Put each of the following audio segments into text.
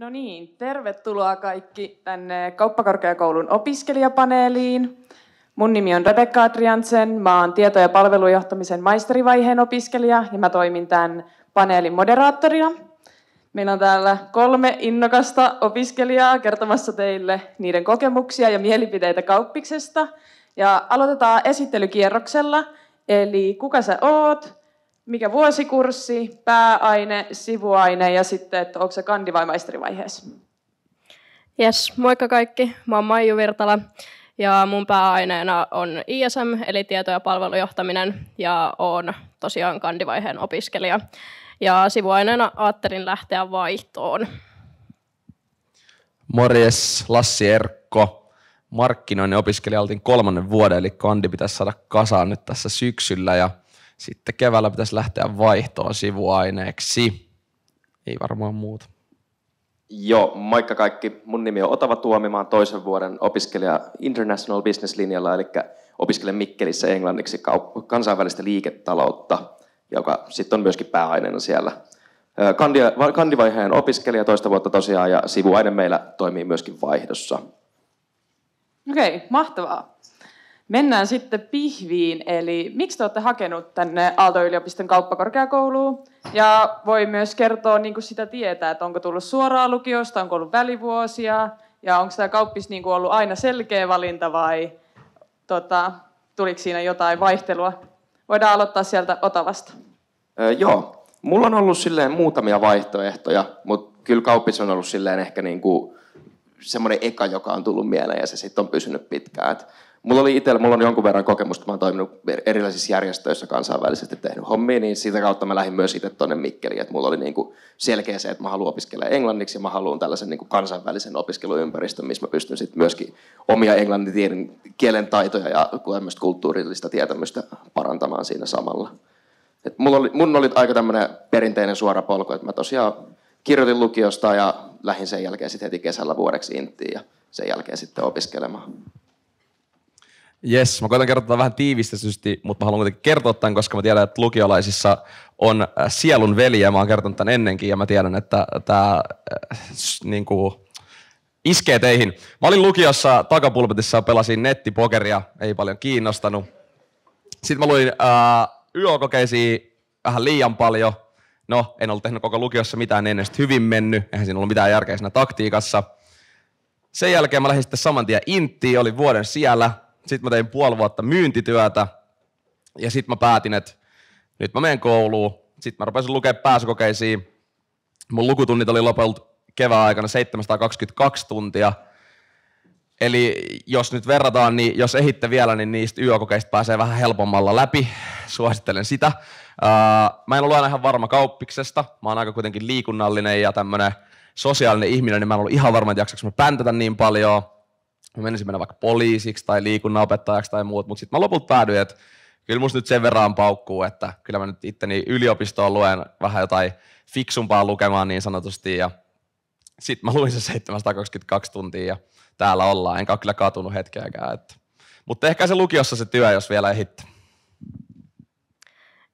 No niin, tervetuloa kaikki tänne Kauppakorkeakoulun opiskelijapaneeliin. Mun nimi on Rebecca Adriansen, mä oon tieto- ja palvelujohtamisen maisterivaiheen opiskelija ja mä toimin tämän paneelin moderaattorina. Meillä on täällä kolme innokasta opiskelijaa kertomassa teille niiden kokemuksia ja mielipiteitä kauppiksesta. Ja aloitetaan esittelykierroksella, eli kuka sä oot, mikä vuosikurssi, pääaine, sivuaine ja sitten, että onko se kandi- vai maisterivaiheessa? Yes, moikka kaikki. Mä oon Maiju Virtala ja mun pääaineena on ISM eli tieto- ja palvelujohtaminen ja oon tosiaan kandivaiheen opiskelija. Ja sivuaineena ajattelin lähteä vaihtoon. Morjes, Lassi Erkko. Markkinoinnin opiskelija oltiin kolmannen vuoden, eli kandi pitäisi saada kasaan nyt tässä syksyllä ja sitten keväällä pitäisi lähteä vaihtoon sivuaineeksi. Ei varmaan muuta. Joo, moikka kaikki. Mun nimi on Otava Tuomi, mä oon toisen vuoden opiskelija International Business-linjalla, eli opiskelen Mikkelissä englanniksi kansainvälistä liiketaloutta, joka sitten on myöskin pääaineena siellä. kandivaiheen opiskelija toista vuotta tosiaan, ja sivuaine meillä toimii myöskin vaihdossa. Okei, mahtavaa. Mennään sitten pihviin, eli miksi te olette hakenut tänne Aalto-yliopiston kauppakorkeakouluun? Ja voi myös kertoa niin kuin sitä tietää, että onko tullut suoraan lukiosta, onko ollut välivuosia, ja onko tämä kauppis niin kuin ollut aina selkeä valinta vai tota, tuliko siinä jotain vaihtelua? Voidaan aloittaa sieltä Otavasta. Öö, joo, mulla on ollut silleen muutamia vaihtoehtoja, mutta kyllä kauppis on ollut silleen ehkä niin kuin semmoinen eka, joka on tullut mieleen ja se sitten on pysynyt pitkään. Et Mulla oli itsellä, mulla on jonkun verran kokemusta, mä oon toiminut erilaisissa järjestöissä kansainvälisesti tehnyt hommia, niin siitä kautta mä lähdin myös itse tuonne Mikkeliin, että mulla oli niin kuin selkeä se, että mä haluan opiskella englanniksi ja mä haluan tällaisen niin kuin kansainvälisen opiskeluympäristön, missä mä pystyn sitten myöskin omia englannin kielen taitoja ja tämmöistä kulttuurillista tietämystä parantamaan siinä samalla. Et mulla oli, mun oli aika tämmöinen perinteinen suora polku, että mä tosiaan kirjoitin lukiosta ja lähdin sen jälkeen sitten heti kesällä vuodeksi Intiin ja sen jälkeen sitten opiskelemaan. Jes, mä koitan kertoa vähän tiivistetysti, mutta mä haluan kuitenkin kertoa tämän, koska mä tiedän, että lukiolaisissa on äh, sielun veli, ja mä oon kertonut tämän ennenkin, ja mä tiedän, että äh, tämä äh, niin kuin, iskee teihin. Mä olin lukiossa takapulpetissa, pelasin nettipokeria, ei paljon kiinnostanut. Sitten mä luin äh, yo vähän liian paljon. No, en ollut tehnyt koko lukiossa mitään ennen sitten hyvin mennyt, eihän siinä ollut mitään järkeä siinä taktiikassa. Sen jälkeen mä lähdin sitten saman tien Intiin, olin vuoden siellä, sitten mä tein puoli vuotta myyntityötä ja sitten mä päätin, että nyt mä menen kouluun. Sitten mä rupesin lukea pääsykokeisiin. Mun lukutunnit oli lopulta kevään aikana 722 tuntia. Eli jos nyt verrataan, niin jos ehitte vielä, niin niistä yökokeista pääsee vähän helpommalla läpi. Suosittelen sitä. Mä en ollut aina ihan varma kauppiksesta. Mä oon aika kuitenkin liikunnallinen ja tämmönen sosiaalinen ihminen, niin mä en ollut ihan varma, että jaksaanko mä päntätä niin paljon mä menisin mennä vaikka poliisiksi tai liikunnanopettajaksi tai muut, mutta sitten mä lopulta päädyin, että kyllä musta nyt sen verran paukkuu, että kyllä mä nyt itteni yliopistoon luen vähän jotain fiksumpaa lukemaan niin sanotusti ja sitten mä luin se 722 tuntia ja täällä ollaan, enkä ole kyllä katunut hetkeäkään. Että. Mutta ehkä se lukiossa se työ, jos vielä ehittää.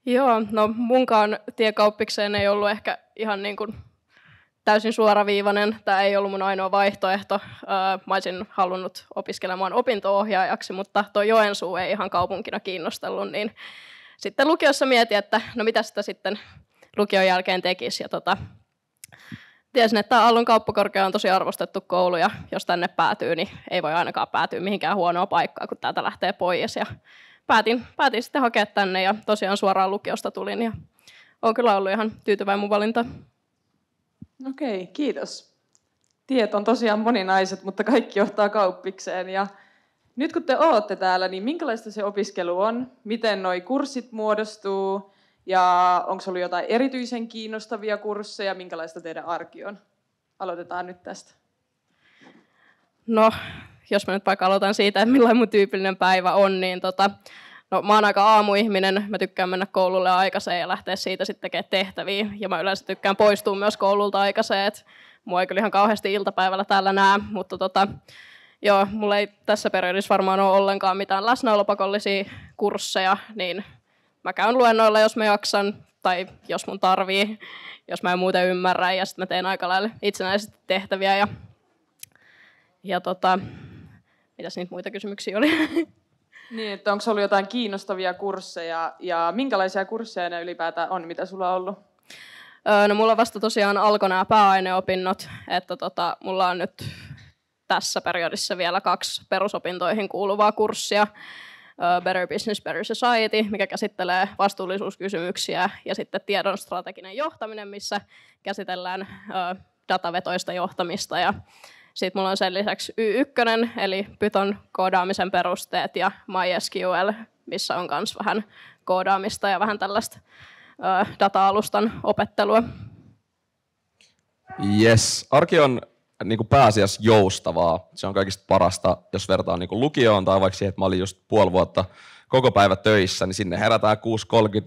Joo, no munkaan tiekauppikseen ei ollut ehkä ihan niin kuin täysin suoraviivainen. Tämä ei ollut mun ainoa vaihtoehto. Mä olisin halunnut opiskelemaan opintoohjaajaksi, mutta tuo Joensuu ei ihan kaupunkina kiinnostellut, niin sitten lukiossa mietin, että no mitä sitä sitten lukion jälkeen tekisi. Ja tota, tiesin, että Allun kauppakorkea on tosi arvostettu koulu ja jos tänne päätyy, niin ei voi ainakaan päätyä mihinkään huonoa paikkaa, kun täältä lähtee pois. Ja päätin, päätin sitten hakea tänne ja tosiaan suoraan lukiosta tulin ja olen kyllä ollut ihan tyytyväinen mun valintaan. Okei, kiitos. Tiet on tosiaan moninaiset, mutta kaikki johtaa kauppikseen. Ja nyt kun te olette täällä, niin minkälaista se opiskelu on? Miten nuo kurssit muodostuu? Ja onko ollut jotain erityisen kiinnostavia kursseja? Minkälaista teidän arki on? Aloitetaan nyt tästä. No, jos mä nyt vaikka aloitan siitä, että millainen mun tyypillinen päivä on, niin tota, No mä oon aika aamuihminen, mä tykkään mennä koululle aikaiseen ja lähteä siitä sitten tekemään tehtäviä. Ja mä yleensä tykkään poistua myös koululta aikaiseen, että mua ei kyllä ihan kauheasti iltapäivällä täällä näe, mutta tota, joo, mulla ei tässä periodissa varmaan ole ollenkaan mitään läsnäolopakollisia kursseja, niin mä käyn luennoilla, jos mä jaksan, tai jos mun tarvii, jos mä en muuten ymmärrä, ja sitten mä teen aika lailla itsenäisesti tehtäviä, ja, ja tota, mitäs niitä muita kysymyksiä oli? Niin, että onko ollut jotain kiinnostavia kursseja ja minkälaisia kursseja ne ylipäätään on, mitä sulla on ollut? No mulla vasta tosiaan alkoi nämä pääaineopinnot, että tota, mulla on nyt tässä periodissa vielä kaksi perusopintoihin kuuluvaa kurssia. Better Business, Better Society, mikä käsittelee vastuullisuuskysymyksiä, ja sitten tiedon strateginen johtaminen, missä käsitellään datavetoista johtamista ja sitten mulla on sen lisäksi Y1, eli Python koodaamisen perusteet ja MySQL, missä on myös vähän koodaamista ja vähän tällaista ö, data-alustan opettelua. Yes, arki on niin kuin pääasiassa joustavaa. Se on kaikista parasta, jos vertaa niin kuin lukioon tai vaikka siihen, että mä olin just puoli vuotta koko päivä töissä, niin sinne herätään 6.30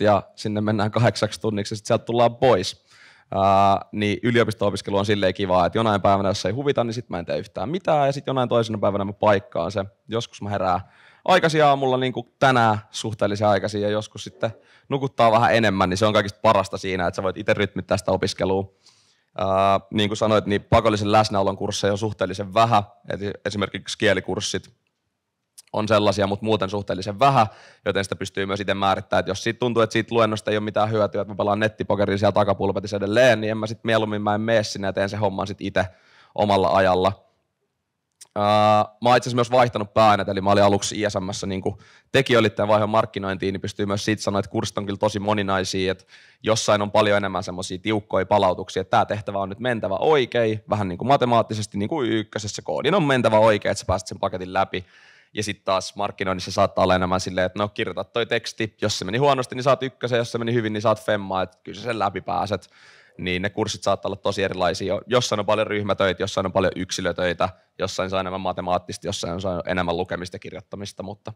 ja sinne mennään kahdeksaksi tunniksi ja sitten sieltä tullaan pois. Ää, niin yliopisto-opiskelu on silleen kivaa, että jonain päivänä, jos ei huvita, niin sitten mä en tee yhtään mitään, ja sitten jonain toisena päivänä mä paikkaan se. Joskus mä herään aikaisin aamulla, niin kuin tänään suhteellisen aikaisin, ja joskus sitten nukuttaa vähän enemmän, niin se on kaikista parasta siinä, että sä voit itse rytmittää sitä opiskelua. Ää, niin kuin sanoit, niin pakollisen läsnäolon kursseja on suhteellisen vähän, eli esimerkiksi kielikurssit, on sellaisia, mutta muuten suhteellisen vähän, joten sitä pystyy myös itse määrittämään, että jos siitä tuntuu, että siitä luennosta ei ole mitään hyötyä, että mä pelaan nettipokerin, siellä takapulpetissa edelleen, niin en mä sitten mieluummin mä en mene sinne ja teen sen homman sitten itse omalla ajalla. Uh, mä oon itse asiassa myös vaihtanut päänet, eli mä olin aluksi ISMssä niin tekijöiden vaihdon markkinointiin, niin pystyy myös siitä sanoa, että kurssit on kyllä tosi moninaisia, että jossain on paljon enemmän semmoisia tiukkoja palautuksia, että tämä tehtävä on nyt mentävä oikein, vähän niin kuin matemaattisesti, niin kuin ykkösessä koodin on mentävä oikein, että sä pääset sen paketin läpi. Ja sitten taas markkinoinnissa saattaa olla enemmän silleen, että no kirjoita toi teksti, jos se meni huonosti, niin saat ykkösen, jos se meni hyvin, niin saat femmaa, että kyllä sen läpi pääset. Niin ne kurssit saattaa olla tosi erilaisia. Jossain on paljon ryhmätöitä, jossain on paljon yksilötöitä, jossain saa enemmän matemaattista, jossain saa enemmän lukemista ja kirjoittamista, mutta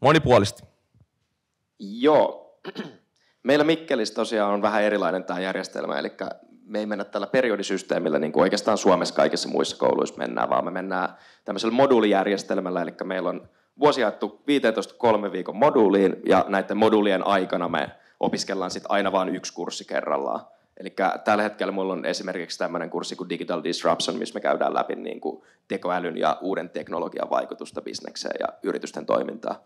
monipuolisti. Joo. Meillä Mikkelissä tosiaan on vähän erilainen tämä järjestelmä, eli me ei mennä tällä periodisysteemillä, niin kuin oikeastaan Suomessa kaikissa muissa kouluissa mennään, vaan me mennään tämmöisellä moduulijärjestelmällä, eli meillä on vuosi jaettu 15 kolme viikon moduuliin, ja näiden moduulien aikana me opiskellaan sitten aina vain yksi kurssi kerrallaan. Eli tällä hetkellä mulla on esimerkiksi tämmöinen kurssi kuin Digital Disruption, missä me käydään läpi niin kuin tekoälyn ja uuden teknologian vaikutusta bisnekseen ja yritysten toimintaan.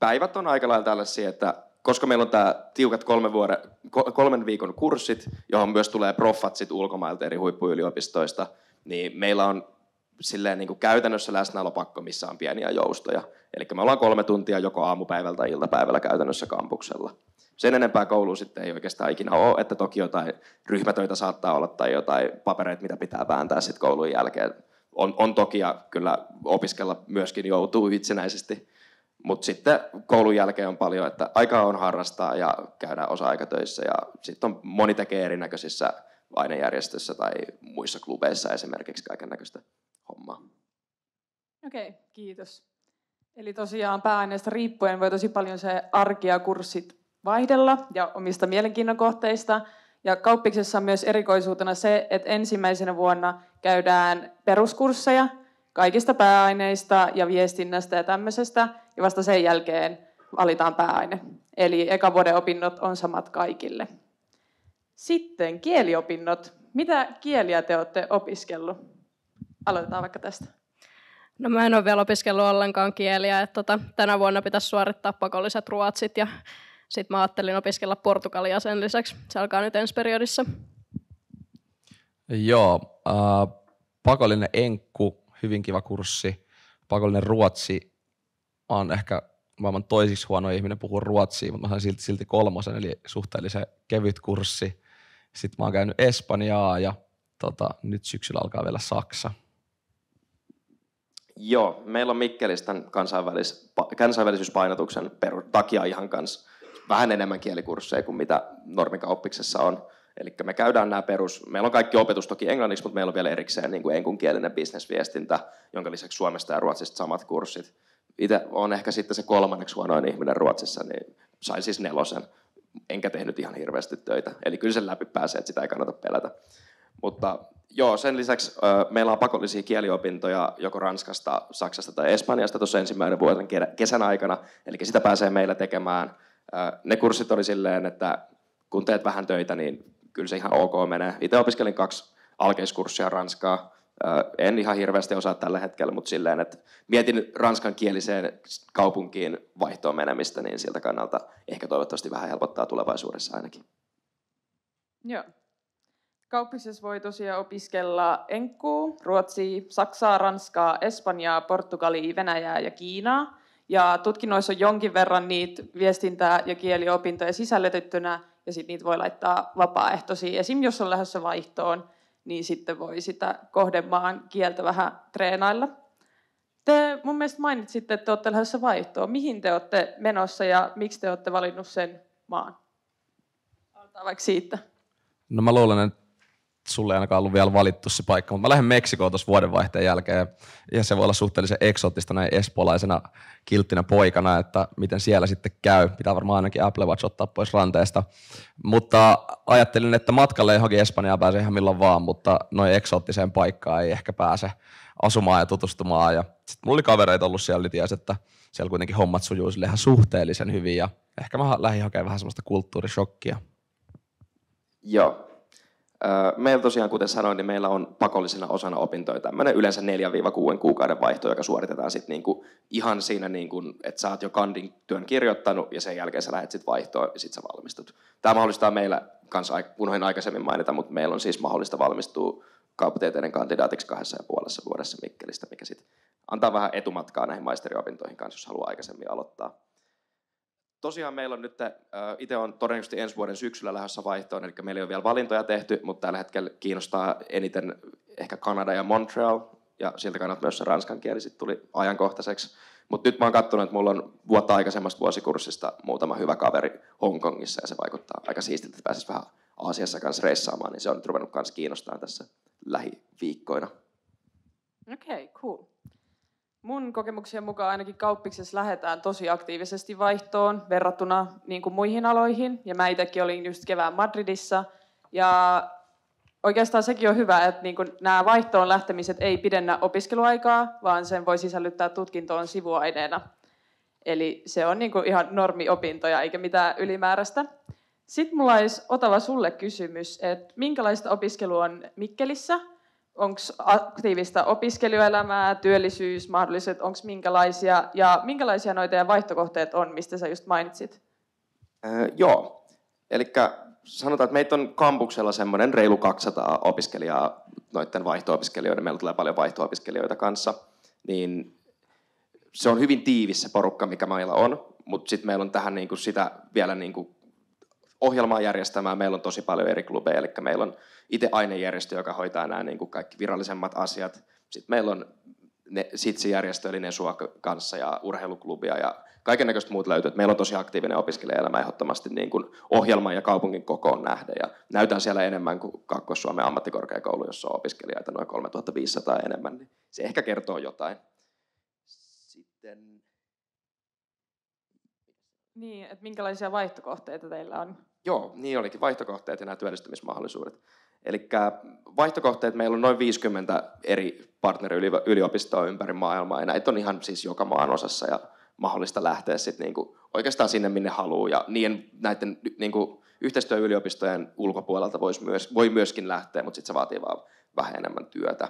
Päivät on aika lailla tällaisia, että koska meillä on tämä tiukat kolme, vuoden, kolmen viikon kurssit, johon myös tulee proffat sit ulkomailta eri huippuyliopistoista, niin meillä on silleen niin kuin käytännössä läsnäolopakko, missä on pieniä joustoja. Eli me ollaan kolme tuntia joko aamupäivällä tai iltapäivällä käytännössä kampuksella. Sen enempää koulu sitten ei oikeastaan ikinä ole, että toki jotain ryhmätöitä saattaa olla tai jotain papereita, mitä pitää vääntää sitten koulun jälkeen. On, on toki ja kyllä opiskella myöskin joutuu itsenäisesti, mutta sitten koulun jälkeen on paljon, että aikaa on harrastaa ja käydään osa-aikatöissä ja sitten on moni tekee erinäköisissä ainejärjestöissä tai muissa klubeissa esimerkiksi kaiken näköistä hommaa. Okei, okay, kiitos. Eli tosiaan pääaineesta riippuen voi tosi paljon se arki ja kurssit vaihdella ja omista mielenkiinnon kohteista. Ja kauppiksessa on myös erikoisuutena se, että ensimmäisenä vuonna käydään peruskursseja – kaikista pääaineista ja viestinnästä ja tämmöisestä, ja vasta sen jälkeen valitaan pääaine. Eli eka vuoden opinnot on samat kaikille. Sitten kieliopinnot. Mitä kieliä te olette opiskellut? Aloitetaan vaikka tästä. No mä en ole vielä opiskellut ollenkaan kieliä. Että tota, tänä vuonna pitäisi suorittaa pakolliset ruotsit ja sitten mä ajattelin opiskella portugalia sen lisäksi. Se alkaa nyt ensi periodissa. Joo, äh, pakollinen enkku hyvin kiva kurssi. Pakollinen ruotsi, mä oon ehkä maailman toisiksi huono ihminen puhua ruotsia, mutta mä sain silti, silti kolmosen, eli suhteellisen kevyt kurssi. Sitten mä oon käynyt Espanjaa ja tota, nyt syksyllä alkaa vielä Saksa. Joo, meillä on Mikkelistä kansainvälis, kansainvälisyyspainotuksen peru, takia ihan kanssa vähän enemmän kielikursseja kuin mitä normikauppiksessa on. Eli me käydään nämä perus, meillä on kaikki opetus toki englanniksi, mutta meillä on vielä erikseen niin kuin enkunkielinen bisnesviestintä, jonka lisäksi Suomesta ja Ruotsista samat kurssit. Itse on ehkä sitten se kolmanneksi huonoin ihminen Ruotsissa, niin sain siis nelosen. Enkä tehnyt ihan hirveästi töitä. Eli kyllä sen läpi pääsee, että sitä ei kannata pelätä. Mutta joo, sen lisäksi ö, meillä on pakollisia kieliopintoja joko Ranskasta, Saksasta tai Espanjasta tuossa ensimmäinen vuoden kesän aikana. Eli sitä pääsee meillä tekemään. Ö, ne kurssit oli silleen, että kun teet vähän töitä, niin kyllä se ihan ok menee. Itse opiskelin kaksi alkeiskurssia Ranskaa. En ihan hirveästi osaa tällä hetkellä, mutta silleen, että mietin ranskan kieliseen kaupunkiin vaihtoon menemistä, niin siltä kannalta ehkä toivottavasti vähän helpottaa tulevaisuudessa ainakin. Joo. Kauppisessa voi tosiaan opiskella enkkuu, ruotsia, saksaa, ranskaa, espanjaa, portugalia, venäjää ja kiinaa. Ja tutkinnoissa on jonkin verran niitä viestintää ja kieliopintoja sisällytettynä, ja sitten niitä voi laittaa vapaaehtoisiin. Esim. jos on lähdössä vaihtoon, niin sitten voi sitä kohdemaan kieltä vähän treenailla. Te mun mielestä mainitsitte, että te olette lähdössä vaihtoon. Mihin te olette menossa ja miksi te olette valinnut sen maan? Aloitetaan vaikka siitä. No mä luulen, että sulle ei ainakaan ollut vielä valittu se paikka, mutta mä lähden Meksikoon tuossa vuodenvaihteen jälkeen ja se voi olla suhteellisen eksoottista näin espolaisena kilttinä poikana, että miten siellä sitten käy. Pitää varmaan ainakin Apple Watch ottaa pois ranteesta, mutta ajattelin, että matkalle johonkin Espanjaan pääsee ihan milloin vaan, mutta noin eksoottiseen paikkaan ei ehkä pääse asumaan ja tutustumaan ja sitten mulla oli kavereita ollut siellä, niin ties, että siellä kuitenkin hommat sujuu sille ihan suhteellisen hyvin ja ehkä mä lähdin hakemaan vähän semmoista kulttuurishokkia. Joo, Meillä tosiaan, kuten sanoin, niin meillä on pakollisena osana opintoja tämmöinen yleensä 4-6 kuukauden vaihto, joka suoritetaan sitten niinku ihan siinä, niinku, että sä oot jo kandin työn kirjoittanut ja sen jälkeen sä lähdet sitten vaihtoon ja sitten sä valmistut. Tämä mahdollistaa meillä, kans, unohdin aikaisemmin mainita, mutta meillä on siis mahdollista valmistua kauppatieteiden kandidaatiksi kahdessa ja puolessa vuodessa Mikkelistä, mikä sitten antaa vähän etumatkaa näihin maisteriopintoihin kanssa, jos haluaa aikaisemmin aloittaa tosiaan meillä on nyt, itse on todennäköisesti ensi vuoden syksyllä lähdössä vaihtoon, eli meillä ei ole vielä valintoja tehty, mutta tällä hetkellä kiinnostaa eniten ehkä Kanada ja Montreal, ja siltä kannalta myös se ranskan kieli sitten tuli ajankohtaiseksi. Mutta nyt mä oon katsonut, että mulla on vuotta aikaisemmasta vuosikurssista muutama hyvä kaveri Hongkongissa, ja se vaikuttaa aika siistiltä, että pääsisi vähän Aasiassa kanssa reissaamaan, niin se on nyt ruvennut kanssa kiinnostaa tässä lähiviikkoina. Okei, okay, cool. Mun kokemuksien mukaan ainakin kauppiksessa lähdetään tosi aktiivisesti vaihtoon verrattuna niin kuin muihin aloihin. Ja mä itsekin olin just kevään Madridissa. Ja oikeastaan sekin on hyvä, että niin kuin nämä vaihtoon lähtemiset ei pidennä opiskeluaikaa, vaan sen voi sisällyttää tutkintoon sivuaineena. Eli se on niin kuin ihan normiopintoja eikä mitään ylimääräistä. Sitten mulla olisi Otava sulle kysymys, että minkälaista opiskelua on Mikkelissä – onko aktiivista opiskeluelämää, työllisyys, mahdolliset, onko minkälaisia, ja minkälaisia noita ja vaihtokohteet on, mistä sä just mainitsit? Öö, joo, eli sanotaan, että meitä on kampuksella semmoinen reilu 200 opiskelijaa noiden vaihto-opiskelijoiden, meillä tulee paljon vaihto-opiskelijoita kanssa, niin se on hyvin tiivis se porukka, mikä meillä on, mutta sitten meillä on tähän niinku sitä vielä niinku ohjelmaa järjestämään. Meillä on tosi paljon eri klubeja, eli meillä on itse ainejärjestö, joka hoitaa nämä niin kuin kaikki virallisemmat asiat. Sitten meillä on ne, sitsijärjestö, eli ne kanssa ja urheiluklubia ja kaiken näköistä muut löytyy. meillä on tosi aktiivinen opiskelijaelämä ehdottomasti niin kuin ohjelman ja kaupungin kokoon nähden. Ja näytän siellä enemmän kuin Kaakkois-Suomen ammattikorkeakoulu, jossa on opiskelijoita noin 3500 enemmän. Niin se ehkä kertoo jotain. Niin, että minkälaisia vaihtokohteita teillä on? Joo, niin olikin, vaihtokohteet ja nämä työllistymismahdollisuudet. Eli vaihtokohteet, meillä on noin 50 eri partneriyliopistoa ympäri maailmaa, ja näitä on ihan siis joka maan osassa, ja mahdollista lähteä sitten niinku oikeastaan sinne, minne haluaa. Ja niin näiden niinku yhteistyöyliopistojen ulkopuolelta vois myös, voi myöskin lähteä, mutta sitten se vaatii vaan vähän enemmän työtä.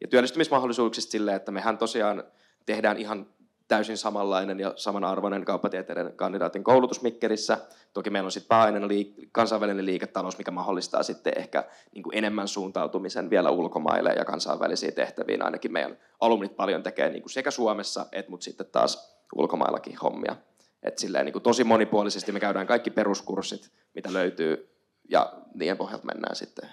Ja työllistymismahdollisuuksista silleen, että mehän tosiaan tehdään ihan täysin samanlainen ja samanarvoinen kauppatieteiden kandidaatin koulutus Mikkelissä. Toki meillä on sitten pääaineena liik- kansainvälinen liiketalous, mikä mahdollistaa sitten ehkä niin kuin enemmän suuntautumisen vielä ulkomaille ja kansainvälisiin tehtäviin. Ainakin meidän alumnit paljon tekee niin kuin sekä Suomessa, että mut sitten taas ulkomaillakin hommia. Et silleen niin kuin tosi monipuolisesti me käydään kaikki peruskurssit, mitä löytyy, ja niiden pohjalta mennään sitten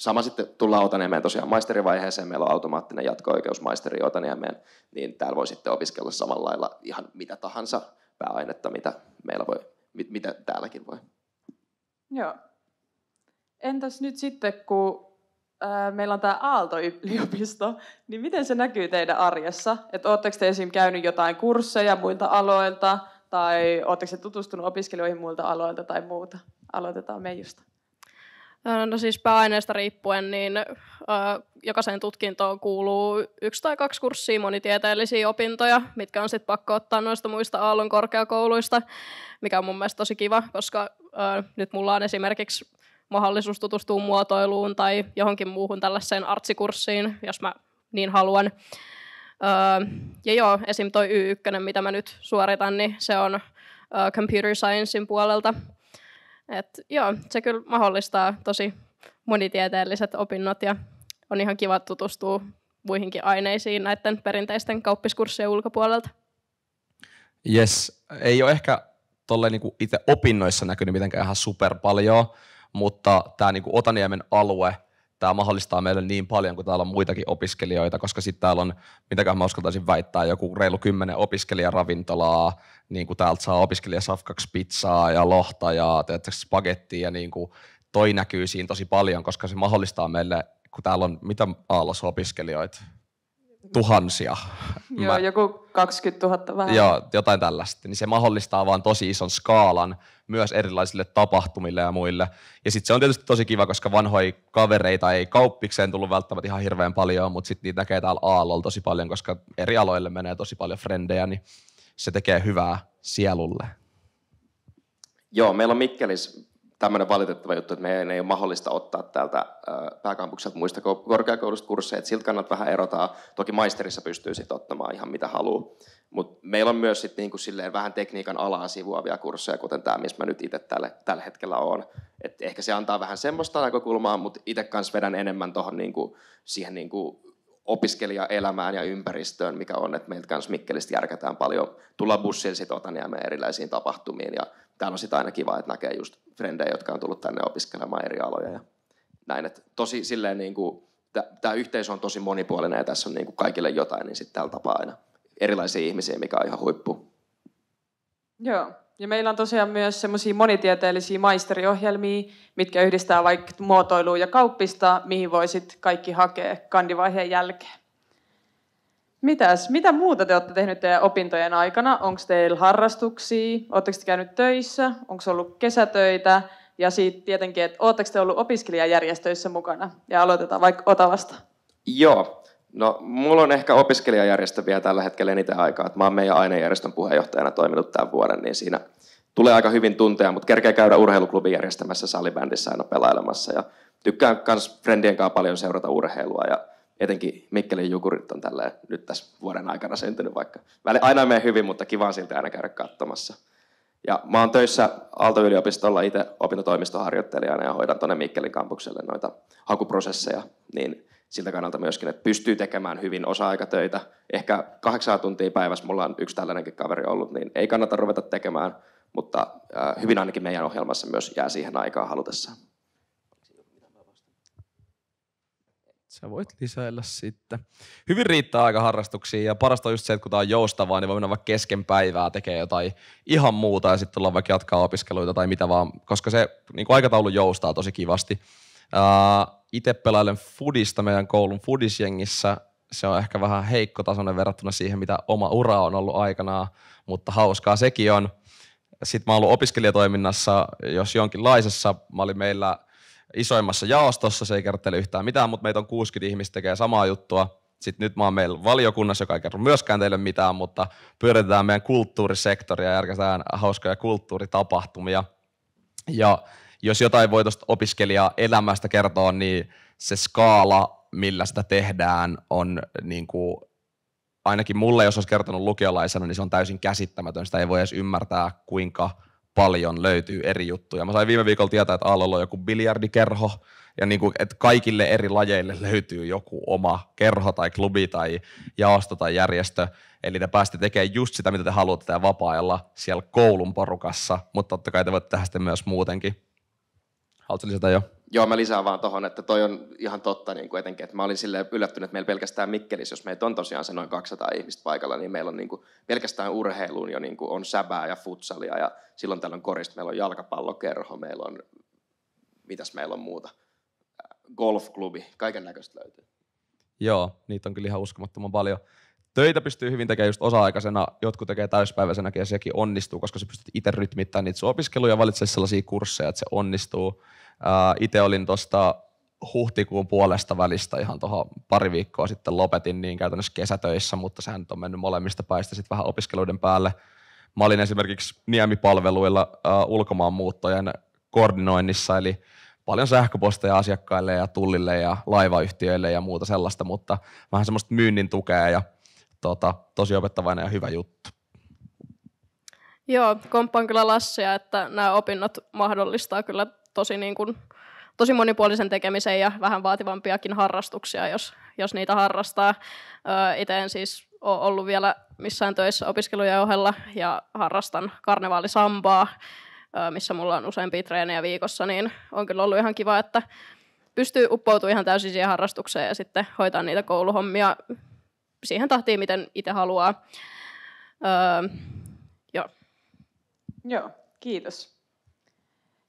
Sama sitten tullaan Otaniemeen tosiaan maisterivaiheeseen. Meillä on automaattinen jatko-oikeus maisteri Otaniemeen, niin täällä voi sitten opiskella samalla lailla ihan mitä tahansa pääainetta, mitä meillä voi, mit, mitä täälläkin voi. Joo. Entäs nyt sitten, kun meillä on tämä Aalto-yliopisto, niin miten se näkyy teidän arjessa? Että oletteko te esim. käynyt jotain kursseja muilta aloilta, tai oletteko te tutustunut opiskelijoihin muilta aloilta tai muuta? Aloitetaan Meijusta. Äh, no siis pääaineesta riippuen, niin äh, jokaiseen tutkintoon kuuluu yksi tai kaksi kurssia monitieteellisiä opintoja, mitkä on sitten pakko ottaa noista muista Aallon korkeakouluista, mikä on mun mielestä tosi kiva, koska äh, nyt mulla on esimerkiksi mahdollisuus tutustua muotoiluun tai johonkin muuhun tällaiseen artsikurssiin, jos mä niin haluan. ja joo, esim. toi Y1, mitä mä nyt suoritan, niin se on computer sciencein puolelta. Et, joo, se kyllä mahdollistaa tosi monitieteelliset opinnot ja on ihan kiva tutustua muihinkin aineisiin näiden perinteisten kauppiskurssien ulkopuolelta. Yes, ei ole ehkä tolleen niinku itse opinnoissa näkynyt mitenkään ihan super paljon, mutta tämä niinku Otaniemen alue – tämä mahdollistaa meille niin paljon, kun täällä on muitakin opiskelijoita, koska sitten täällä on, mitäkään mä uskaltaisin väittää, joku reilu kymmenen opiskelijaravintolaa, niin kuin täältä saa opiskelija safkaksi pizzaa ja lohta ja spagettia, ja niin kuin toi näkyy siinä tosi paljon, koska se mahdollistaa meille, kun täällä on, mitä aallossa opiskelijoita? tuhansia. Joo, mä, joku 20 000 vähän. Joo, jotain tällaista. Niin se mahdollistaa vaan tosi ison skaalan, myös erilaisille tapahtumille ja muille. Ja sitten se on tietysti tosi kiva, koska vanhoja kavereita ei kauppikseen tullut välttämättä ihan hirveän paljon, mutta sitten niitä näkee täällä aallolla tosi paljon, koska eri aloille menee tosi paljon frendejä, niin se tekee hyvää sielulle. Joo, meillä on Mikkelis tämmöinen valitettava juttu, että meidän ei ole mahdollista ottaa täältä pääkampukselta muista korkeakoulusta kursseja, että siltä kannat vähän erotaan. Toki maisterissa pystyy sitten ottamaan ihan mitä haluaa. Mutta meillä on myös sit niinku silleen vähän tekniikan alaa sivuavia kursseja, kuten tämä, missä mä nyt itse tällä, tällä hetkellä olen. Et ehkä se antaa vähän semmoista näkökulmaa, mutta itse kanssa vedän enemmän tohon niinku, siihen niinku opiskelijaelämään ja ympäristöön, mikä on, että meiltä kanssa Mikkelistä järkätään paljon. Tulla bussilla sitten Otaniemeen erilaisiin tapahtumiin ja täällä on sitä aina kiva, että näkee just frendejä, jotka on tullut tänne opiskelemaan eri aloja ja näin. Et tosi silleen niin kuin, tämä yhteisö on tosi monipuolinen ja tässä on niin kuin kaikille jotain, niin sitten tällä tapaa aina erilaisia ihmisiä, mikä on ihan huippu. Joo. Ja meillä on tosiaan myös semmoisia monitieteellisiä maisteriohjelmia, mitkä yhdistää vaikka muotoilua ja kauppista, mihin voisit kaikki hakea kandivaiheen jälkeen. Mitäs, mitä muuta te olette tehneet teidän opintojen aikana? Onko teillä harrastuksia? Oletteko te käynyt töissä? Onko ollut kesätöitä? Ja sitten tietenkin, että oletteko te ollut opiskelijajärjestöissä mukana? Ja aloitetaan vaikka Otavasta. Joo. No, mulla on ehkä opiskelijajärjestö vielä tällä hetkellä eniten aikaa. Että mä oon meidän ainejärjestön puheenjohtajana toiminut tämän vuoden, niin siinä tulee aika hyvin tunteja, mutta kerkeä käydä urheiluklubin järjestämässä salibändissä aina pelailemassa. Ja tykkään myös friendien kanssa paljon seurata urheilua ja etenkin Mikkelin jukurit on tälleen nyt tässä vuoden aikana syntynyt vaikka. Aina menee hyvin, mutta kiva silti aina käydä katsomassa. Ja mä oon töissä Aalto-yliopistolla itse opintotoimistoharjoittelijana ja hoidan tuonne Mikkelin kampukselle noita hakuprosesseja, niin siltä kannalta myöskin, että pystyy tekemään hyvin osa-aikatöitä. Ehkä kahdeksan tuntia päivässä mulla on yksi tällainenkin kaveri ollut, niin ei kannata ruveta tekemään, mutta äh, hyvin ainakin meidän ohjelmassa myös jää siihen aikaa halutessaan. Sä voit lisäillä sitten. Hyvin riittää aika harrastuksiin ja parasta on just se, että kun tämä on joustavaa, niin voi mennä vaikka kesken päivää tekemään jotain ihan muuta ja sitten tullaan vaikka jatkaa opiskeluita tai mitä vaan, koska se niin aikataulu joustaa tosi kivasti. Ää, itse pelailen Fudista meidän koulun Fudisjengissä. Se on ehkä vähän heikko tasoinen verrattuna siihen, mitä oma ura on ollut aikanaan, mutta hauskaa sekin on. Sitten mä oon ollut opiskelijatoiminnassa, jos jonkinlaisessa. Mä olin meillä isoimmassa jaostossa, se ei kertele yhtään mitään, mutta meitä on 60 ihmistä tekee samaa juttua. Sitten nyt mä oon meillä valiokunnassa, joka ei kerro myöskään teille mitään, mutta pyöritetään meidän kulttuurisektoria ja järjestetään hauskoja kulttuuritapahtumia. Ja jos jotain voi tuosta elämästä kertoa, niin se skaala, millä sitä tehdään, on niin kuin, ainakin mulle, jos olisi kertonut lukiolaisena, niin se on täysin käsittämätön. Sitä ei voi edes ymmärtää, kuinka paljon löytyy eri juttuja. Mä sain viime viikolla tietää, että Aallolla on joku biljardikerho, ja niin kuin, että kaikille eri lajeille löytyy joku oma kerho tai klubi tai jaosto tai järjestö. Eli te pääsette tekemään just sitä, mitä te haluatte vapaa-ajalla siellä koulun porukassa, mutta totta kai te voitte tehdä sitten myös muutenkin. Haluatko lisätä jo? Joo, mä lisään vaan tuohon, että toi on ihan totta niin kuin etenkin, että mä olin sille yllättynyt, että meillä pelkästään Mikkelissä, jos meitä on tosiaan se noin 200 ihmistä paikalla, niin meillä on niin kuin, pelkästään urheiluun jo niin kuin, on säbää ja futsalia ja silloin täällä on korista, meillä on jalkapallokerho, meillä on, mitäs meillä on muuta, äh, golfklubi, kaiken näköistä löytyy. Joo, niitä on kyllä ihan uskomattoman paljon. Töitä pystyy hyvin tekemään just osa-aikaisena, jotkut tekee täyspäiväisenäkin ja sekin onnistuu, koska sä pystyt itse rytmittämään niitä sun opiskeluja ja valitsemaan sellaisia kursseja, että se onnistuu itse olin tuosta huhtikuun puolesta välistä ihan tuohon pari viikkoa sitten lopetin niin käytännössä kesätöissä, mutta sehän on mennyt molemmista päistä sitten vähän opiskeluiden päälle. Mä olin esimerkiksi Niemipalveluilla äh, ulkomaanmuuttojen koordinoinnissa, eli paljon sähköposteja asiakkaille ja tullille ja laivayhtiöille ja muuta sellaista, mutta vähän semmoista myynnin tukea ja tota, tosi opettavainen ja hyvä juttu. Joo, komppaan kyllä Lassia, että nämä opinnot mahdollistaa kyllä tosi, niin kuin, tosi monipuolisen tekemisen ja vähän vaativampiakin harrastuksia, jos, jos niitä harrastaa. Itse en siis ole ollut vielä missään töissä opiskeluja ohella ja harrastan karnevaalisambaa, missä mulla on useampia treenejä viikossa, niin on kyllä ollut ihan kiva, että pystyy uppoutumaan ihan täysin siihen harrastukseen ja sitten hoitaa niitä kouluhommia siihen tahtiin, miten itse haluaa. Öö, joo. Joo, kiitos.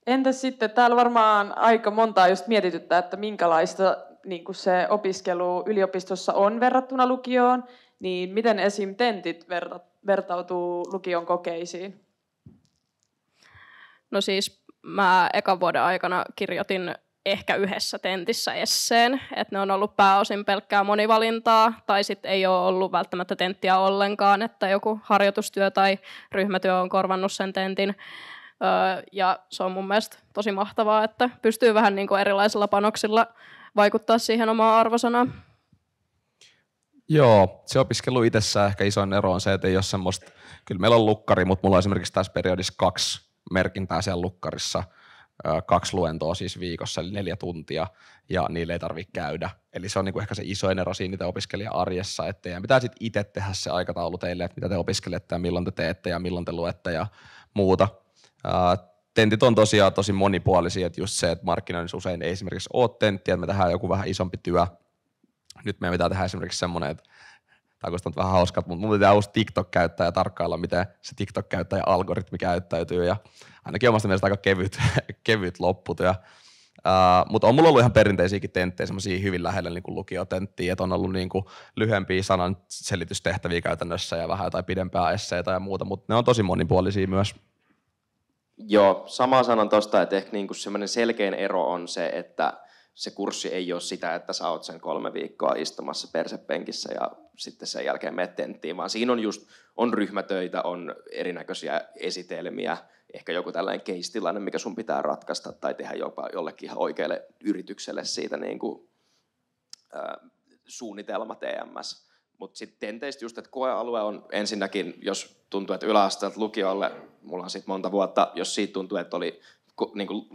Entä sitten, täällä varmaan aika montaa just mietityttää, että minkälaista niin kuin se opiskelu yliopistossa on verrattuna lukioon, niin miten esim. tentit verta, vertautuu lukion kokeisiin? No siis mä ekan vuoden aikana kirjoitin ehkä yhdessä tentissä esseen, että ne on ollut pääosin pelkkää monivalintaa, tai sitten ei ole ollut välttämättä tenttiä ollenkaan, että joku harjoitustyö tai ryhmätyö on korvannut sen tentin. Öö, ja se on mun mielestä tosi mahtavaa, että pystyy vähän niin kuin erilaisilla panoksilla vaikuttaa siihen omaan arvosanaan. Joo, se opiskelu itsessään ehkä isoin ero on se, että ei ole semmoista, kyllä meillä on lukkari, mutta mulla on esimerkiksi tässä periodissa kaksi merkintää siellä lukkarissa, kaksi luentoa siis viikossa, eli neljä tuntia, ja niille ei tarvitse käydä. Eli se on niinku ehkä se isoin ero siinä opiskelija-arjessa, että ja pitää sitten itse tehdä se aikataulu teille, että mitä te opiskelette ja milloin te teette ja milloin te luette ja muuta tentit on tosiaan tosi monipuolisia, että just se, että markkinoinnissa usein ei esimerkiksi ole tenttiä, että me tehdään joku vähän isompi työ. Nyt meidän pitää tehdä esimerkiksi semmoinen, että tämä on vähän hauskaa, mutta mun pitää uusi TikTok-käyttäjä tarkkailla, miten se TikTok-käyttäjä algoritmi käyttäytyy ja ainakin omasta mielestä aika kevyt, kevyt lopputyö. Uh, mutta on mulla ollut ihan perinteisiäkin tenttejä, semmoisia hyvin lähellä niin kuin lukiotenttiä, että on ollut niin kuin lyhyempiä sanan selitystehtäviä käytännössä ja vähän jotain pidempää esseitä ja muuta, mutta ne on tosi monipuolisia myös. Joo, sama sanon tuosta, että ehkä niin semmoinen selkein ero on se, että se kurssi ei ole sitä, että sä oot sen kolme viikkoa istumassa persepenkissä ja sitten sen jälkeen menet tenttiin, vaan siinä on just, on ryhmätöitä, on erinäköisiä esitelmiä, ehkä joku tällainen keistilanne, mikä sun pitää ratkaista tai tehdä jopa jollekin ihan oikealle yritykselle siitä niin kuin, äh, suunnitelma TMS. Mutta sitten tenteistä just, että koealue on ensinnäkin, jos tuntuu, että yläasteelta lukiolle, mulla on sitten monta vuotta, jos siitä tuntuu, että oli niin kuin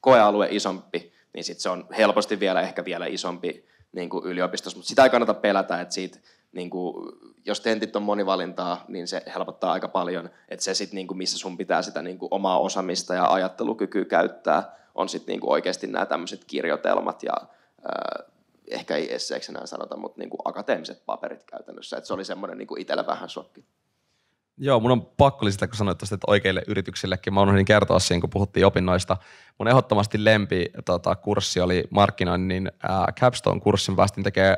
koealue isompi, niin sitten se on helposti vielä ehkä vielä isompi niin kuin yliopistossa. Mutta sitä ei kannata pelätä, että siitä, niin kuin, jos tentit on monivalintaa, niin se helpottaa aika paljon. Että se sitten, niin missä sun pitää sitä niin kuin, omaa osaamista ja ajattelukykyä käyttää, on sitten niin oikeasti nämä tämmöiset kirjoitelmat ja ää, ehkä ei esseeksi enää sanota, mutta niin kuin akateemiset paperit käytännössä. Että se oli semmoinen niin kuin itsellä vähän shokki. Joo, mun on pakko lisätä, kun sanoit tuosta, että oikeille yrityksillekin. Mä unohdin kertoa siinä, kun puhuttiin opinnoista. Mun ehdottomasti lempi tota, kurssi oli markkinoinnin ää, capstone-kurssi. Mä tekee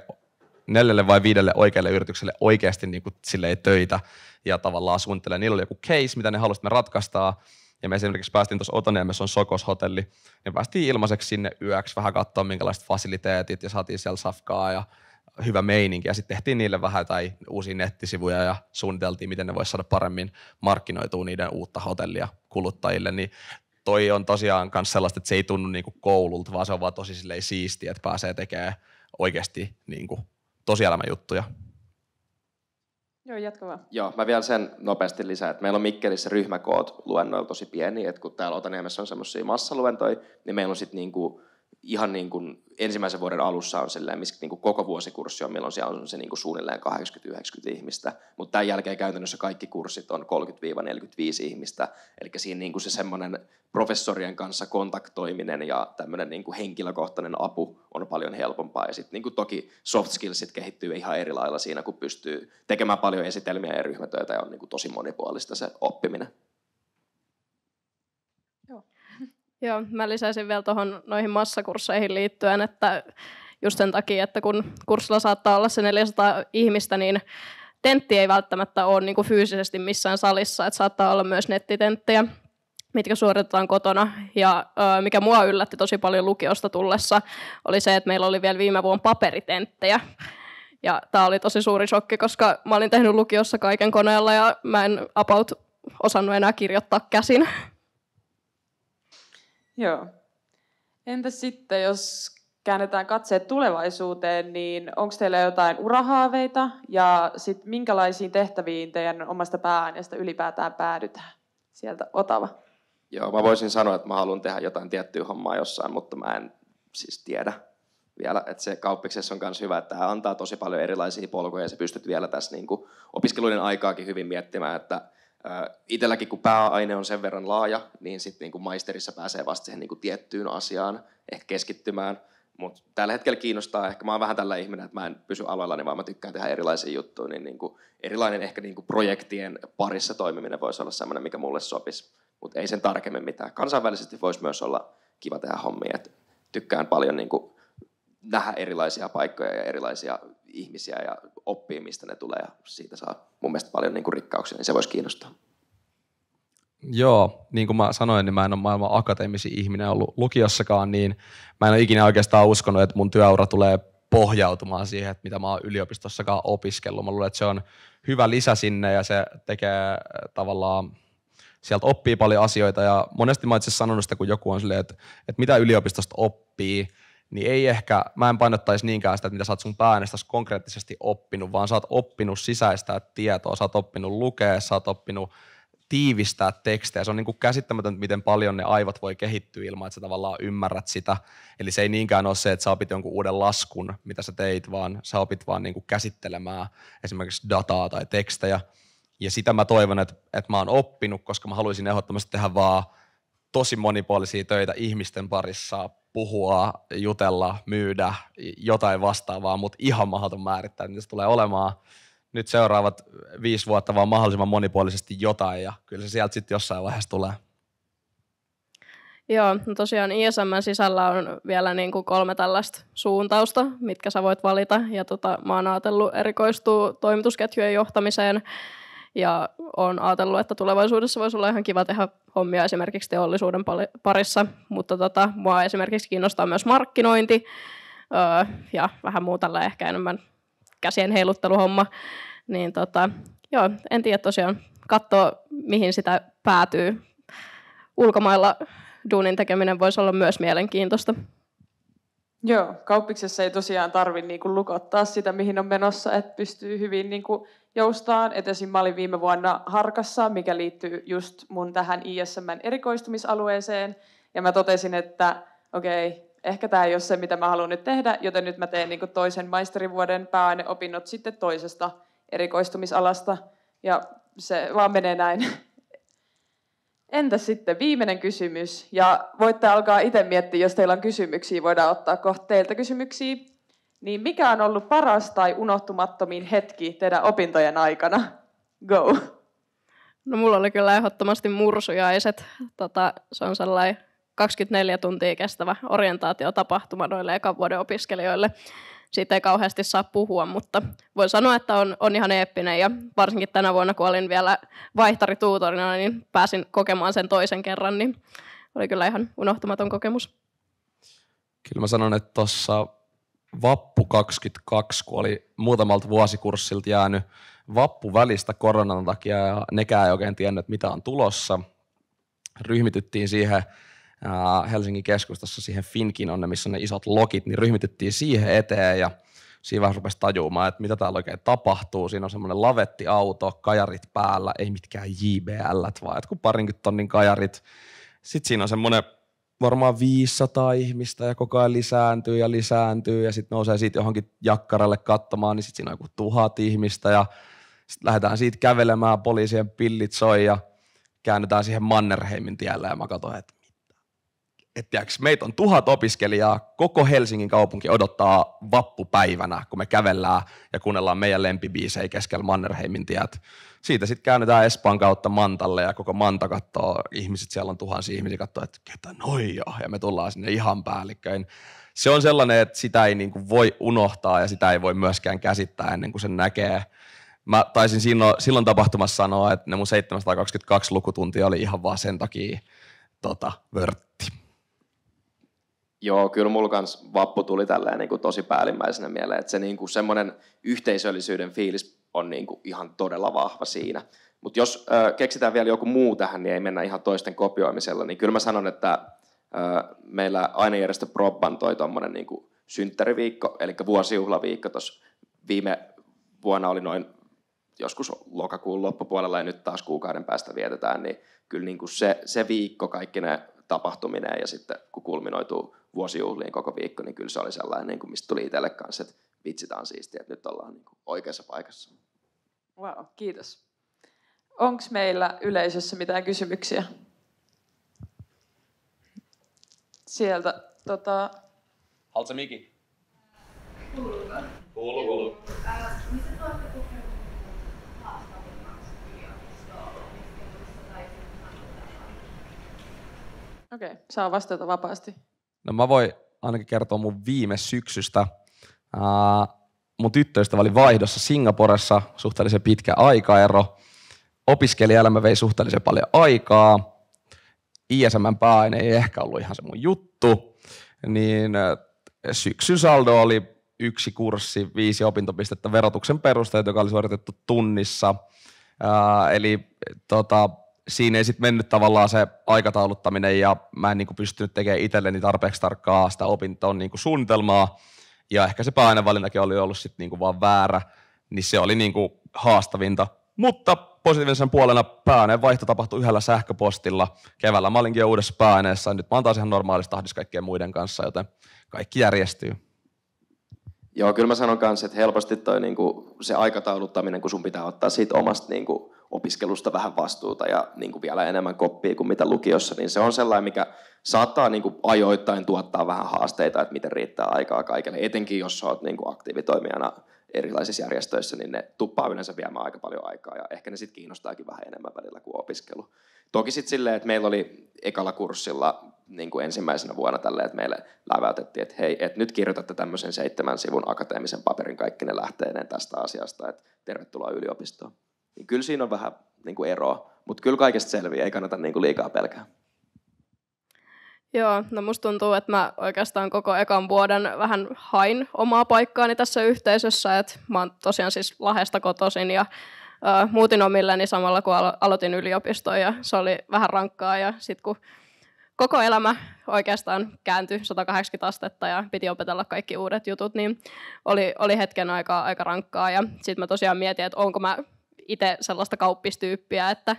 neljälle vai viidelle oikeille yritykselle oikeasti niin kuin, silleen, töitä ja tavallaan suunnittelee. Niillä oli joku case, mitä ne halusivat me ratkaistaan. Ja me esimerkiksi päästiin tuossa Otaniemessä on Sokos hotelli, niin päästiin ilmaiseksi sinne yöksi vähän katsoa minkälaiset fasiliteetit ja saatiin siellä safkaa ja hyvä meininki. Ja sitten tehtiin niille vähän tai uusia nettisivuja ja suunniteltiin, miten ne voisi saada paremmin markkinoitua niiden uutta hotellia kuluttajille. Niin toi on tosiaan myös sellaista, että se ei tunnu niinku koululta, vaan se on vaan tosi siistiä, että pääsee tekemään oikeasti niinku tosielämän juttuja. Joo, jatka vaan. Joo, mä vielä sen nopeasti lisää, että meillä on Mikkelissä ryhmäkoot luennoilla tosi pieni, että kun täällä Otaniemessä on semmoisia massaluentoja, niin meillä on sitten niinku ihan niin kuin ensimmäisen vuoden alussa on sellainen, missä niin kuin koko vuosikurssi on, milloin siellä on se niin kuin suunnilleen 80-90 ihmistä, mutta tämän jälkeen käytännössä kaikki kurssit on 30-45 ihmistä, eli siinä niin kuin se semmoinen professorien kanssa kontaktoiminen ja tämmöinen niin kuin henkilökohtainen apu on paljon helpompaa, ja sitten niin kuin toki soft skillsit kehittyy ihan eri lailla siinä, kun pystyy tekemään paljon esitelmiä ja ryhmätöitä, ja on niin kuin tosi monipuolista se oppiminen. Joo, mä lisäisin vielä tuohon noihin massakursseihin liittyen, että just sen takia, että kun kurssilla saattaa olla se 400 ihmistä, niin tentti ei välttämättä ole niin kuin fyysisesti missään salissa, että saattaa olla myös nettitenttejä, mitkä suoritetaan kotona. Ja ö, mikä mua yllätti tosi paljon lukiosta tullessa, oli se, että meillä oli vielä viime vuonna paperitenttejä. Ja tämä oli tosi suuri shokki, koska mä olin tehnyt lukiossa kaiken koneella ja mä en apaut osannut enää kirjoittaa käsin. Joo. Entä sitten, jos käännetään katseet tulevaisuuteen, niin onko teillä jotain urahaaveita ja sit minkälaisiin tehtäviin teidän omasta pääaineesta ylipäätään päädytään? Sieltä Otava. Joo, mä voisin sanoa, että mä haluan tehdä jotain tiettyä hommaa jossain, mutta mä en siis tiedä vielä, että se kauppiksessa on myös hyvä, että tämä antaa tosi paljon erilaisia polkuja ja sä pystyt vielä tässä niin kuin opiskeluiden aikaakin hyvin miettimään, että Itelläkin kun pääaine on sen verran laaja, niin sitten niin maisterissa pääsee vasta siihen kuin niinku tiettyyn asiaan ehkä keskittymään. Mutta tällä hetkellä kiinnostaa, ehkä mä oon vähän tällä ihminen, että mä en pysy aloillani, niin vaan mä tykkään tehdä erilaisia juttuja, niin kuin niinku erilainen ehkä niin kuin projektien parissa toimiminen voisi olla sellainen, mikä mulle sopisi, mutta ei sen tarkemmin mitään. Kansainvälisesti voisi myös olla kiva tehdä hommia, että tykkään paljon niin kuin nähdä erilaisia paikkoja ja erilaisia ihmisiä ja oppii, mistä ne tulee ja siitä saa mun mielestä paljon niin kuin rikkauksia, niin se voisi kiinnostaa. Joo, niin kuin mä sanoin, niin mä en ole maailman akateemisin ihminen ollut lukiossakaan, niin mä en ole ikinä oikeastaan uskonut, että mun työura tulee pohjautumaan siihen, että mitä mä oon yliopistossakaan opiskellut. Mä luulen, että se on hyvä lisä sinne ja se tekee äh, tavallaan, sieltä oppii paljon asioita ja monesti mä itse sanonut sitä, kun joku on silleen, että, että mitä yliopistosta oppii, niin ei ehkä, mä en painottaisi niinkään sitä, että mitä sä oot sun päänestä konkreettisesti oppinut, vaan sä oot oppinut sisäistää tietoa, sä oot oppinut lukea, sä oot oppinut tiivistää tekstejä. Se on niin kuin käsittämätöntä, miten paljon ne aivot voi kehittyä ilman, että sä tavallaan ymmärrät sitä. Eli se ei niinkään ole se, että sä opit jonkun uuden laskun, mitä sä teit, vaan sä opit vaan niin kuin käsittelemään esimerkiksi dataa tai tekstejä. Ja sitä mä toivon, että, että mä oon oppinut, koska mä haluaisin ehdottomasti tehdä vaan tosi monipuolisia töitä ihmisten parissa puhua, jutella, myydä, jotain vastaavaa, mutta ihan mahdoton määrittää, mitä niin se tulee olemaan. Nyt seuraavat viisi vuotta vaan mahdollisimman monipuolisesti jotain ja kyllä se sieltä sitten jossain vaiheessa tulee. Joo, no tosiaan ISM sisällä on vielä niin kuin kolme tällaista suuntausta, mitkä sä voit valita. Ja tota, mä oon ajatellut erikoistua toimitusketjujen johtamiseen ja olen ajatellut, että tulevaisuudessa voisi olla ihan kiva tehdä hommia esimerkiksi teollisuuden parissa, mutta tota, mua esimerkiksi kiinnostaa myös markkinointi öö, ja vähän muu tällä ehkä enemmän käsien heilutteluhomma. Niin tota, joo, en tiedä tosiaan katsoa, mihin sitä päätyy. Ulkomailla duunin tekeminen voisi olla myös mielenkiintoista. Joo, kauppiksessa ei tosiaan tarvitse niinku lukottaa sitä, mihin on menossa, että pystyy hyvin niinku joustaan. Et esim. mä olin viime vuonna Harkassa, mikä liittyy just mun tähän ISMn erikoistumisalueeseen. Ja mä totesin, että okei, okay, ehkä tämä ei ole se, mitä mä haluan nyt tehdä, joten nyt mä teen niin toisen maisterivuoden pääaineopinnot sitten toisesta erikoistumisalasta. Ja se vaan menee näin. Entä sitten viimeinen kysymys? Ja voitte alkaa itse miettiä, jos teillä on kysymyksiä, voidaan ottaa kohta teiltä kysymyksiä. Niin mikä on ollut paras tai unohtumattomin hetki teidän opintojen aikana? Go! No mulla oli kyllä ehdottomasti mursujaiset. Tota, se on sellainen 24 tuntia kestävä orientaatiotapahtuma noille ekan vuoden opiskelijoille. Siitä ei kauheasti saa puhua, mutta voi sanoa, että on, on ihan eeppinen ja varsinkin tänä vuonna, kun olin vielä vaihtarituutorina, niin pääsin kokemaan sen toisen kerran, niin oli kyllä ihan unohtumaton kokemus. Kyllä mä sanon, että tuossa Vappu 22, kun oli muutamalta vuosikurssilta jäänyt Vappu välistä koronan takia ja nekään ei oikein tiennyt, mitä on tulossa. Ryhmityttiin siihen Helsingin keskustassa siihen Finkinonne, missä on ne isot lokit, niin ryhmityttiin siihen eteen ja siinä vähän rupesi tajumaan, että mitä täällä oikein tapahtuu. Siinä on semmoinen lavettiauto, kajarit päällä, ei mitkään JBL, vaan jotkut parinkin tonnin kajarit. Sitten siinä on semmoinen varmaan 500 ihmistä ja koko ajan lisääntyy ja lisääntyy ja sitten nousee siitä johonkin jakkaralle katsomaan, niin sitten siinä on joku tuhat ihmistä ja sitten lähdetään siitä kävelemään, poliisien pillit soi ja käännytään siihen Mannerheimin tielle ja mä katson, että että tiiäks, meitä on tuhat opiskelijaa, koko Helsingin kaupunki odottaa vappupäivänä, kun me kävellään ja kuunnellaan meidän lempibiisejä keskellä Mannerheimin tiet. Siitä sitten käännetään Espan kautta Mantalle ja koko Manta katsoo, ihmiset siellä on tuhansia ihmisiä katsoo, että ketä noi ja me tullaan sinne ihan päällikköin. Se on sellainen, että sitä ei niinku voi unohtaa ja sitä ei voi myöskään käsittää ennen kuin sen näkee. Mä taisin silloin, silloin tapahtumassa sanoa, että ne mun 722 lukutuntia oli ihan vaan sen takia tota, vörtti. Joo, kyllä mulla kans vappu tuli tälleen niin kuin tosi päällimmäisenä mieleen, että se niin kuin semmoinen yhteisöllisyyden fiilis on niin kuin ihan todella vahva siinä. Mutta jos ö, keksitään vielä joku muu tähän, niin ei mennä ihan toisten kopioimisella, niin kyllä mä sanon, että ö, meillä ainejärjestö Probban toi tuommoinen niin kuin synttäriviikko, eli vuosijuhlaviikko tuossa viime vuonna oli noin joskus lokakuun loppupuolella ja nyt taas kuukauden päästä vietetään, niin kyllä niin kuin se, se viikko, kaikki ne tapahtuminen ja sitten kun kulminoituu vuosijuhliin koko viikko, niin kyllä se oli sellainen, niin kuin, mistä tuli itselle kanssa, että vitsi, on siistiä, että nyt ollaan niin kuin, oikeassa paikassa. Wow, kiitos. Onko meillä yleisössä mitään kysymyksiä? Sieltä, tota... Haluatko mikin? Kuuluu. Kuuluu, kuuluu. Okei, okay. saa vastata vapaasti. No mä voin ainakin kertoa mun viime syksystä. Uh, mun tyttöystävä oli vaihdossa Singaporessa suhteellisen pitkä aikaero. Opiskelijaelämä vei suhteellisen paljon aikaa. ISMn pääaine ei ehkä ollut ihan se mun juttu. Niin syksyn saldo oli yksi kurssi, viisi opintopistettä verotuksen perusteet, joka oli suoritettu tunnissa. Uh, eli tota, siinä ei sitten mennyt tavallaan se aikatauluttaminen ja mä en niin kuin pystynyt tekemään itselleni tarpeeksi tarkkaa sitä opintoon niin kuin suunnitelmaa. Ja ehkä se pääainevalintakin oli ollut sitten niin kuin vaan väärä, niin se oli niin kuin haastavinta. Mutta positiivisen puolena pääaineen vaihto tapahtui yhdellä sähköpostilla. Keväällä mä olinkin jo uudessa pääaineessa, nyt mä oon taas ihan normaalissa tahdissa kaikkien muiden kanssa, joten kaikki järjestyy. Joo, kyllä mä sanon kanssa, että helposti toi niinku, se aikatauluttaminen, kun sun pitää ottaa siitä omasta niinku, opiskelusta vähän vastuuta ja niin kuin vielä enemmän koppia kuin mitä lukiossa, niin se on sellainen, mikä saattaa niin kuin ajoittain tuottaa vähän haasteita, että miten riittää aikaa kaikille. Etenkin jos olet niin kuin aktiivitoimijana erilaisissa järjestöissä, niin ne tuppaa yleensä viemään aika paljon aikaa ja ehkä ne sitten kiinnostaakin vähän enemmän välillä kuin opiskelu. Toki sitten silleen, että meillä oli ekalla kurssilla niin kuin ensimmäisenä vuonna tälle, että meille läväytettiin, että hei, et nyt kirjoitatte tämmöisen seitsemän sivun akateemisen paperin kaikki ne lähteineen tästä asiasta, että tervetuloa yliopistoon. Niin kyllä siinä on vähän niin kuin eroa, mutta kyllä kaikesta selviää, ei kannata niin kuin liikaa pelkää. Joo, no musta tuntuu, että mä oikeastaan koko ekan vuoden vähän hain omaa paikkaani tässä yhteisössä, että mä oon tosiaan siis Lahesta kotoisin ja ö, muutin omilleni niin samalla kun alo- aloitin yliopiston ja se oli vähän rankkaa ja sitten kun koko elämä oikeastaan kääntyi 180 astetta ja piti opetella kaikki uudet jutut, niin oli, oli hetken aikaa aika rankkaa ja sitten mä tosiaan mietin, että onko mä itse sellaista kauppistyyppiä, että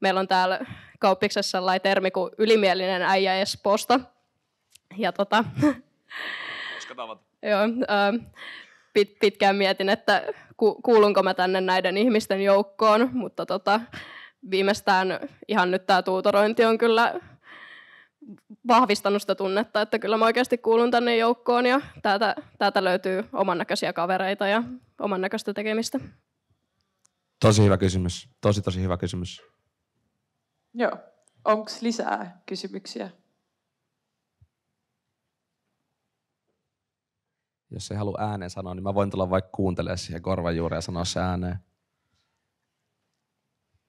meillä on täällä kauppiksessa sellainen termi kuin ylimielinen äijä Espoosta. Ja tota, joo, ö, pit, pitkään mietin, että ku, kuulunko mä tänne näiden ihmisten joukkoon, mutta tota, viimeistään ihan nyt tämä tuutorointi on kyllä vahvistanut sitä tunnetta, että kyllä mä oikeasti kuulun tänne joukkoon ja täältä, täältä löytyy oman näköisiä kavereita ja oman näköistä tekemistä. Tosi hyvä kysymys. Tosi, tosi hyvä kysymys. Joo. Onko lisää kysymyksiä? Jos ei halua ääneen sanoa, niin mä voin tulla vaikka kuuntelemaan siihen korvan juuri ja sanoa se ääneen.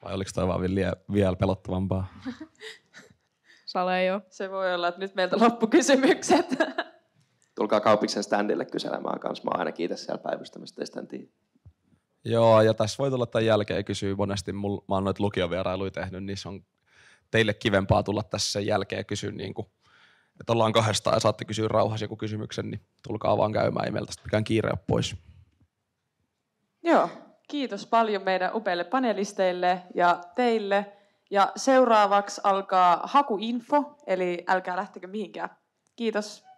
Vai oliko toi vaan vielä, vielä pelottavampaa? Sale jo. Se voi olla, että nyt meiltä loppukysymykset. Tulkaa kaupiksen standille kyselemään kanssa. Mä oon aina itse siellä päivystämistä teistä Joo, ja tässä voi tulla tämän jälkeen kysyä monesti, mul, mä oon noita lukiovierailuja tehnyt, niin se on teille kivempaa tulla tässä sen jälkeen kysyä, niin kuin, että ollaan kahdestaan ja saatte kysyä rauhassa joku kysymyksen, niin tulkaa vaan käymään, ei meiltä mikään kiire ole pois. Joo, kiitos paljon meidän upeille panelisteille ja teille. Ja seuraavaksi alkaa hakuinfo, eli älkää lähtekö mihinkään. Kiitos.